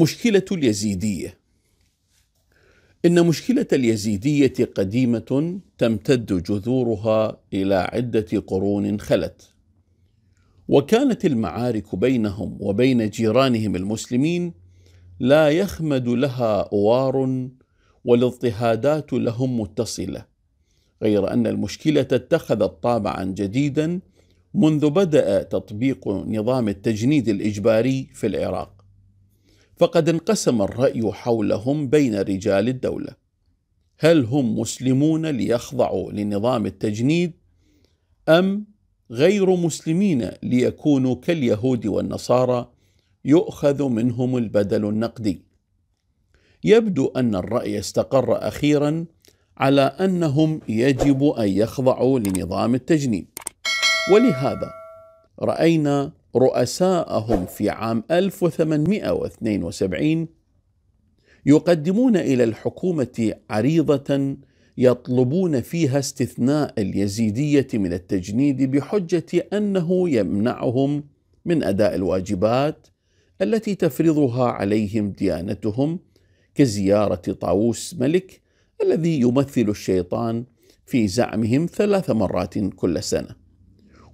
مشكلة اليزيدية إن مشكلة اليزيدية قديمة تمتد جذورها إلى عدة قرون خلت وكانت المعارك بينهم وبين جيرانهم المسلمين لا يخمد لها اوار والاضطهادات لهم متصله غير ان المشكله اتخذت طابعا جديدا منذ بدا تطبيق نظام التجنيد الاجباري في العراق فقد انقسم الرأي حولهم بين رجال الدولة هل هم مسلمون ليخضعوا لنظام التجنيد أم غير مسلمين ليكونوا كاليهود والنصارى يؤخذ منهم البدل النقدي يبدو أن الرأي استقر أخيرا على أنهم يجب أن يخضعوا لنظام التجنيد ولهذا رأينا رؤساءهم في عام 1872 يقدمون إلى الحكومة عريضة يطلبون فيها استثناء اليزيدية من التجنيد بحجة أنه يمنعهم من أداء الواجبات التي تفرضها عليهم ديانتهم كزيارة طاووس ملك الذي يمثل الشيطان في زعمهم ثلاث مرات كل سنه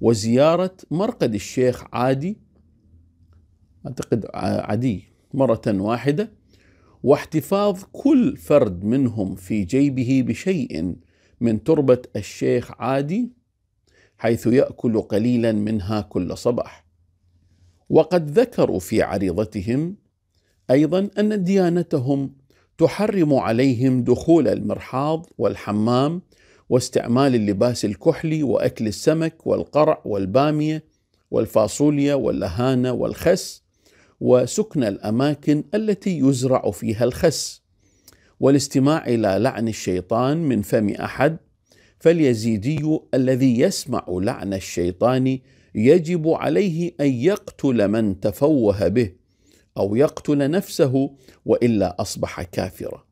وزيارة مرقد الشيخ عادي أعتقد عادي مرة واحدة واحتفاظ كل فرد منهم في جيبه بشيء من تربة الشيخ عادي حيث يأكل قليلا منها كل صباح وقد ذكروا في عريضتهم أيضا أن ديانتهم تحرم عليهم دخول المرحاض والحمام واستعمال اللباس الكحلي واكل السمك والقرع والباميه والفاصوليا واللهانه والخس وسكن الاماكن التي يزرع فيها الخس والاستماع الى لعن الشيطان من فم احد فاليزيدي الذي يسمع لعن الشيطان يجب عليه ان يقتل من تفوه به او يقتل نفسه والا اصبح كافرا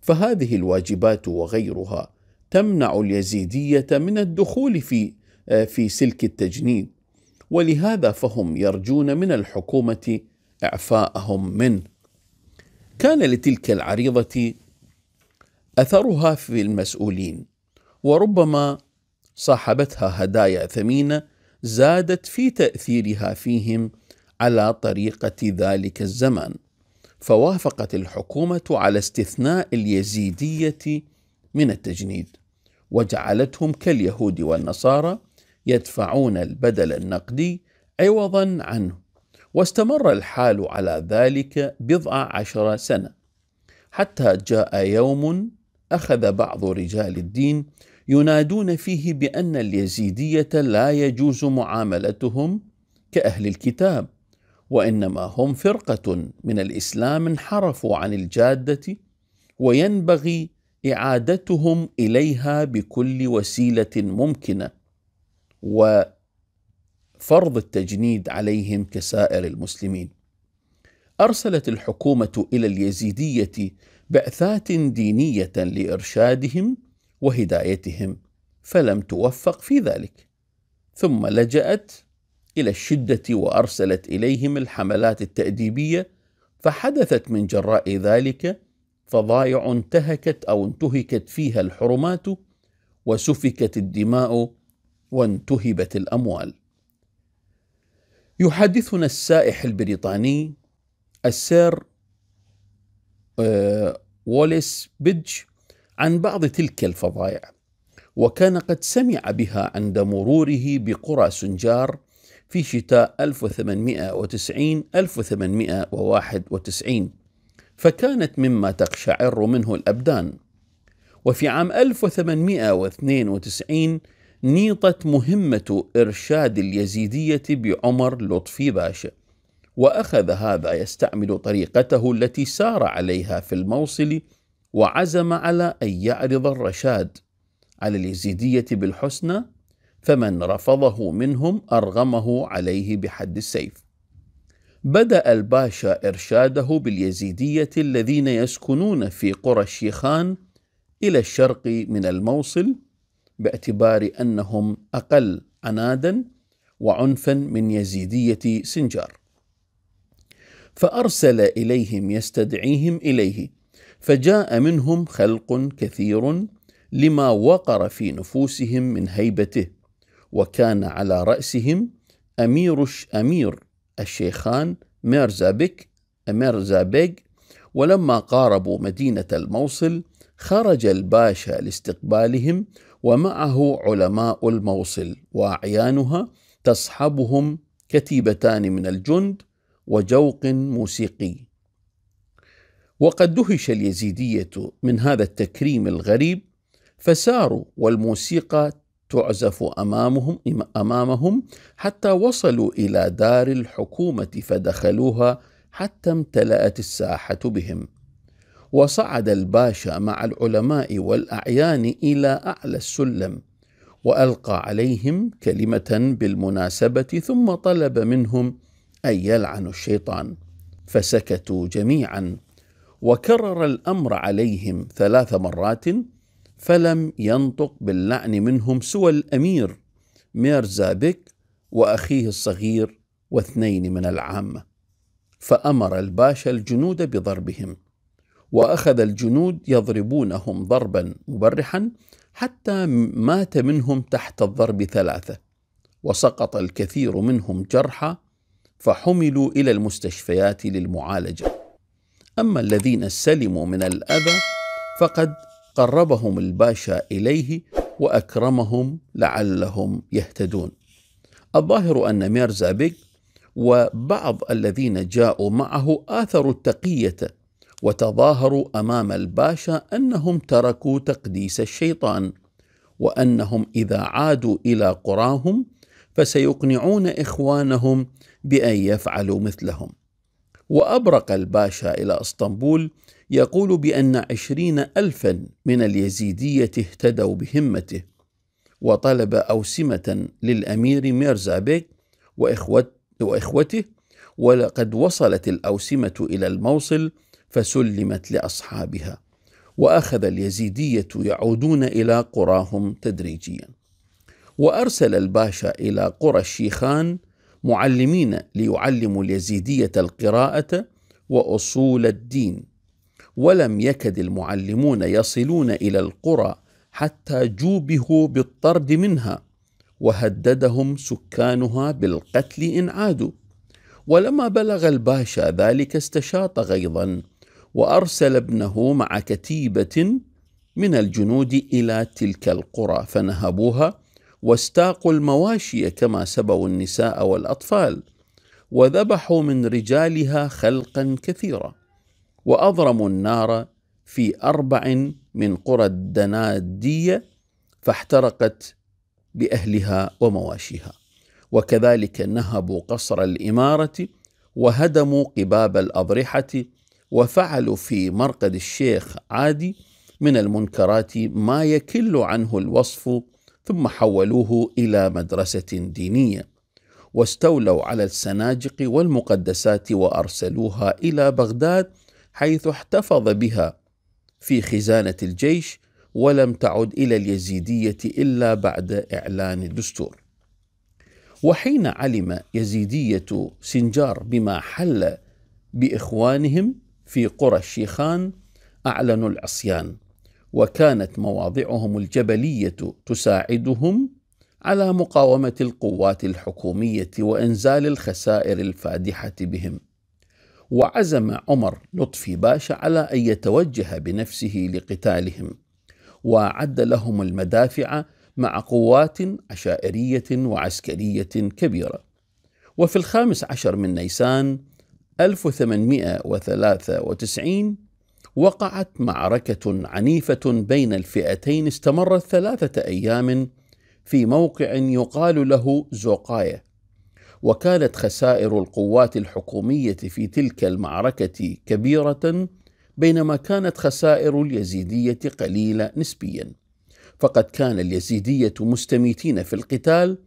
فهذه الواجبات وغيرها تمنع اليزيدية من الدخول في آه، في سلك التجنيد ولهذا فهم يرجون من الحكومة إعفاءهم منه كان لتلك العريضة أثرها في المسؤولين وربما صاحبتها هدايا ثمينة زادت في تأثيرها فيهم على طريقة ذلك الزمان فوافقت الحكومة على استثناء اليزيدية من التجنيد وجعلتهم كاليهود والنصارى يدفعون البدل النقدي عوضا عنه واستمر الحال على ذلك بضع عشر سنة حتى جاء يوم أخذ بعض رجال الدين ينادون فيه بأن اليزيدية لا يجوز معاملتهم كأهل الكتاب وإنما هم فرقة من الإسلام انحرفوا عن الجادة وينبغي اعادتهم اليها بكل وسيله ممكنه وفرض التجنيد عليهم كسائر المسلمين ارسلت الحكومه الى اليزيديه بعثات دينيه لارشادهم وهدايتهم فلم توفق في ذلك ثم لجات الى الشده وارسلت اليهم الحملات التاديبيه فحدثت من جراء ذلك فضائع انتهكت او انتهكت فيها الحرمات وسفكت الدماء وانتهبت الاموال. يحدثنا السائح البريطاني السير آه، ووليس بيدج عن بعض تلك الفضائع وكان قد سمع بها عند مروره بقرى سنجار في شتاء 1890 1891 فكانت مما تقشعر منه الأبدان وفي عام 1892 نيطت مهمة إرشاد اليزيدية بعمر لطفي باشا وأخذ هذا يستعمل طريقته التي سار عليها في الموصل وعزم على أن يعرض الرشاد على اليزيدية بالحسنى فمن رفضه منهم أرغمه عليه بحد السيف بدأ الباشا إرشاده باليزيدية الذين يسكنون في قرى الشيخان إلى الشرق من الموصل باعتبار أنهم أقل عنادا وعنفا من يزيدية سنجار فأرسل إليهم يستدعيهم إليه فجاء منهم خلق كثير لما وقر في نفوسهم من هيبته وكان على رأسهم أمير أمير الشيخان ميرزابك ميرزابيغ ولما قاربوا مدينة الموصل خرج الباشا لاستقبالهم ومعه علماء الموصل وأعيانها تصحبهم كتيبتان من الجند وجوق موسيقي وقد دهش اليزيدية من هذا التكريم الغريب فساروا والموسيقى تعزف امامهم امامهم حتى وصلوا الى دار الحكومه فدخلوها حتى امتلأت الساحه بهم وصعد الباشا مع العلماء والاعيان الى اعلى السلم والقى عليهم كلمه بالمناسبه ثم طلب منهم ان يلعنوا الشيطان فسكتوا جميعا وكرر الامر عليهم ثلاث مرات فلم ينطق باللعن منهم سوى الأمير ميرزا بيك وأخيه الصغير واثنين من العامة فأمر الباشا الجنود بضربهم وأخذ الجنود يضربونهم ضربا مبرحا حتى مات منهم تحت الضرب ثلاثة وسقط الكثير منهم جرحى فحملوا إلى المستشفيات للمعالجة أما الذين سلموا من الأذى فقد قربهم الباشا إليه وأكرمهم لعلهم يهتدون الظاهر أن ميرزا بيك وبعض الذين جاءوا معه آثروا التقية وتظاهروا أمام الباشا أنهم تركوا تقديس الشيطان وأنهم إذا عادوا إلى قراهم فسيقنعون إخوانهم بأن يفعلوا مثلهم وأبرق الباشا إلى أسطنبول يقول بأن عشرين ألفا من اليزيدية اهتدوا بهمته وطلب أوسمة للأمير ميرزا بيك وإخوته ولقد وصلت الأوسمة إلى الموصل فسلمت لأصحابها وأخذ اليزيدية يعودون إلى قراهم تدريجيا وأرسل الباشا إلى قرى الشيخان معلمين ليعلموا اليزيدية القراءة وأصول الدين ولم يكد المعلمون يصلون إلى القرى حتى جوبهوا بالطرد منها وهددهم سكانها بالقتل إن عادوا ولما بلغ الباشا ذلك استشاط غيظا وأرسل ابنه مع كتيبة من الجنود إلى تلك القرى فنهبوها واستاقوا المواشي كما سبوا النساء والأطفال وذبحوا من رجالها خلقا كثيرا وأضرموا النار في أربع من قرى الدنادية فاحترقت بأهلها ومواشيها وكذلك نهبوا قصر الإمارة وهدموا قباب الأضرحة وفعلوا في مرقد الشيخ عادي من المنكرات ما يكل عنه الوصف ثم حولوه الى مدرسه دينيه واستولوا على السناجق والمقدسات وارسلوها الى بغداد حيث احتفظ بها في خزانه الجيش ولم تعد الى اليزيديه الا بعد اعلان الدستور وحين علم يزيديه سنجار بما حل باخوانهم في قرى الشيخان اعلنوا العصيان وكانت مواضعهم الجبليه تساعدهم على مقاومه القوات الحكوميه وانزال الخسائر الفادحه بهم وعزم عمر لطفي باشا على ان يتوجه بنفسه لقتالهم واعد لهم المدافع مع قوات عشائريه وعسكريه كبيره وفي الخامس عشر من نيسان 1893 وقعت معركة عنيفة بين الفئتين استمرت ثلاثة أيام في موقع يقال له زوقاية، وكانت خسائر القوات الحكومية في تلك المعركة كبيرة بينما كانت خسائر اليزيدية قليلة نسبيا، فقد كان اليزيدية مستميتين في القتال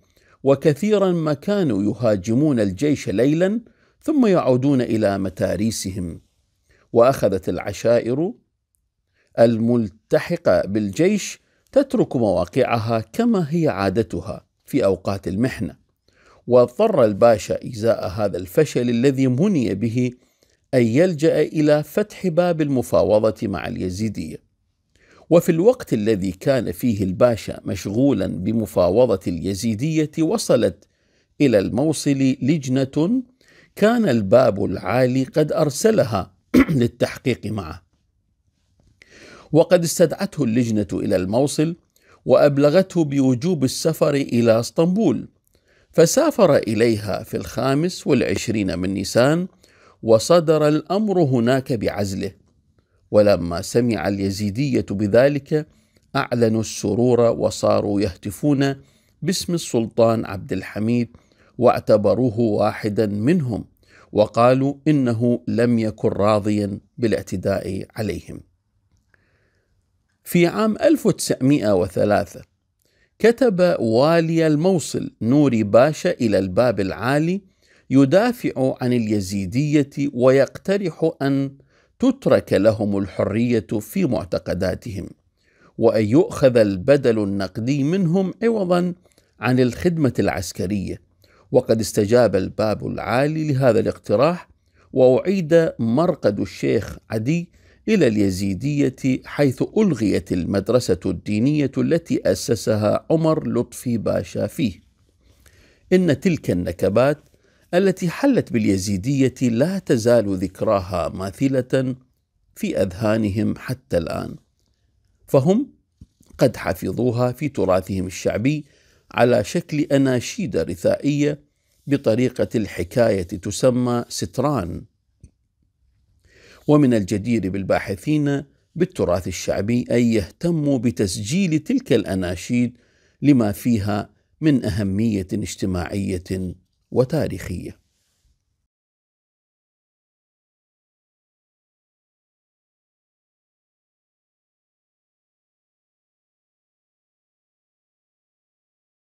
وكثيرا ما كانوا يهاجمون الجيش ليلا ثم يعودون إلى متاريسهم واخذت العشائر الملتحقه بالجيش تترك مواقعها كما هي عادتها في اوقات المحنه واضطر الباشا ازاء هذا الفشل الذي مني به ان يلجا الى فتح باب المفاوضه مع اليزيديه وفي الوقت الذي كان فيه الباشا مشغولا بمفاوضه اليزيديه وصلت الى الموصل لجنه كان الباب العالي قد ارسلها للتحقيق معه وقد استدعته اللجنة إلى الموصل وأبلغته بوجوب السفر إلى اسطنبول فسافر إليها في الخامس والعشرين من نيسان وصدر الأمر هناك بعزله ولما سمع اليزيدية بذلك أعلنوا السرور وصاروا يهتفون باسم السلطان عبد الحميد واعتبروه واحدا منهم وقالوا انه لم يكن راضيا بالاعتداء عليهم. في عام 1903 كتب والي الموصل نوري باشا الى الباب العالي يدافع عن اليزيديه ويقترح ان تترك لهم الحريه في معتقداتهم وان يؤخذ البدل النقدي منهم عوضا عن الخدمه العسكريه وقد استجاب الباب العالي لهذا الاقتراح وأعيد مرقد الشيخ عدي إلى اليزيدية حيث ألغيت المدرسة الدينية التي أسسها عمر لطفي باشا فيه إن تلك النكبات التي حلت باليزيدية لا تزال ذكراها ماثلة في أذهانهم حتى الآن فهم قد حفظوها في تراثهم الشعبي على شكل أناشيد رثائية بطريقة الحكاية تسمى ستران ومن الجدير بالباحثين بالتراث الشعبي أن يهتموا بتسجيل تلك الأناشيد لما فيها من أهمية اجتماعية وتاريخيه